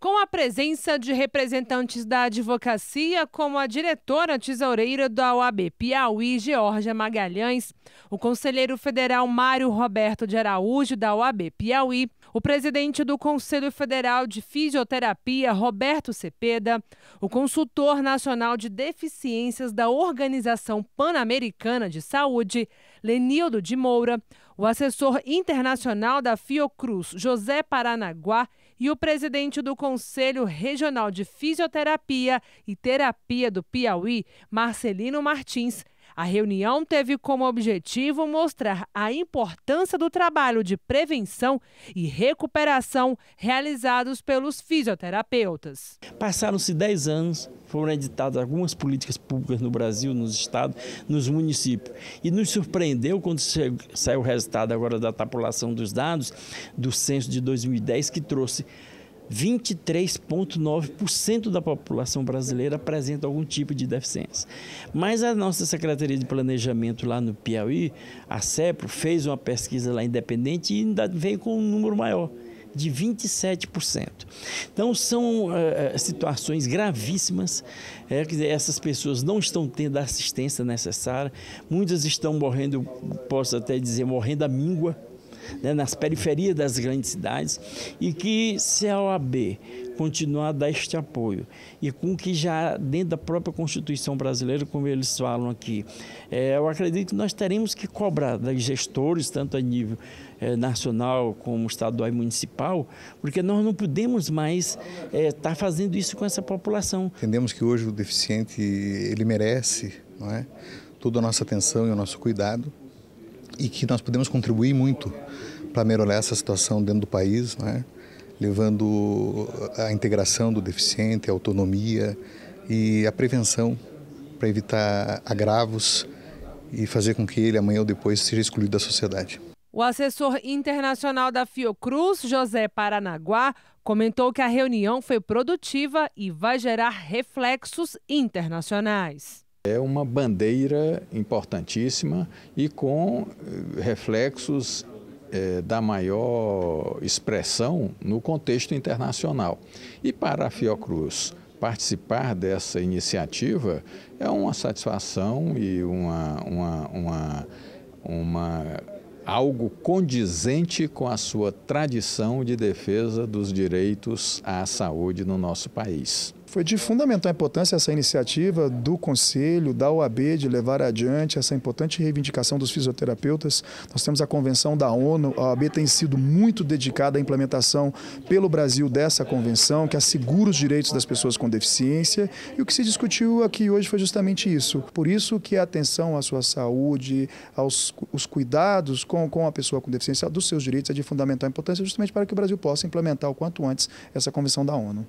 Com a presença de representantes da advocacia, como a diretora tesoureira da OAB Piauí, Georgia Magalhães, o conselheiro federal Mário Roberto de Araújo, da OAB Piauí, o presidente do Conselho Federal de Fisioterapia, Roberto Cepeda, o consultor nacional de deficiências da Organização Pan-Americana de Saúde, Lenildo de Moura, o assessor internacional da Fiocruz, José Paranaguá, e o presidente do Conselho Regional de Fisioterapia e Terapia do Piauí, Marcelino Martins, a reunião teve como objetivo mostrar a importância do trabalho de prevenção e recuperação realizados pelos fisioterapeutas. Passaram-se 10 anos foram editadas algumas políticas públicas no Brasil, nos estados, nos municípios. E nos surpreendeu quando saiu o resultado agora da tabulação dos dados do censo de 2010, que trouxe 23,9% da população brasileira apresenta algum tipo de deficiência. Mas a nossa Secretaria de Planejamento lá no Piauí, a CEPRO, fez uma pesquisa lá independente e ainda veio com um número maior de 27%. Então, são é, situações gravíssimas. É, dizer, essas pessoas não estão tendo a assistência necessária, muitas estão morrendo, posso até dizer, morrendo à míngua né, nas periferias das grandes cidades, e que se a OAB continuar a dar este apoio e com que já dentro da própria Constituição brasileira, como eles falam aqui, é, eu acredito que nós teremos que cobrar dos gestores, tanto a nível é, nacional como estadual e municipal, porque nós não podemos mais estar é, tá fazendo isso com essa população. Entendemos que hoje o deficiente ele merece não é? toda a nossa atenção e o nosso cuidado e que nós podemos contribuir muito para melhorar essa situação dentro do país, né? levando a integração do deficiente, a autonomia e a prevenção para evitar agravos e fazer com que ele amanhã ou depois seja excluído da sociedade. O assessor internacional da Fiocruz, José Paranaguá, comentou que a reunião foi produtiva e vai gerar reflexos internacionais. É uma bandeira importantíssima e com eh, reflexos é, da maior expressão no contexto internacional. E para a Fiocruz participar dessa iniciativa é uma satisfação e uma, uma, uma, uma algo condizente com a sua tradição de defesa dos direitos à saúde no nosso país. Foi de fundamental importância essa iniciativa do Conselho, da OAB, de levar adiante essa importante reivindicação dos fisioterapeutas. Nós temos a Convenção da ONU, a OAB tem sido muito dedicada à implementação pelo Brasil dessa convenção, que assegura os direitos das pessoas com deficiência. E o que se discutiu aqui hoje foi justamente isso. Por isso que a atenção à sua saúde, aos os cuidados com, com a pessoa com deficiência, dos seus direitos, é de fundamental importância, justamente para que o Brasil possa implementar o quanto antes essa Convenção da ONU.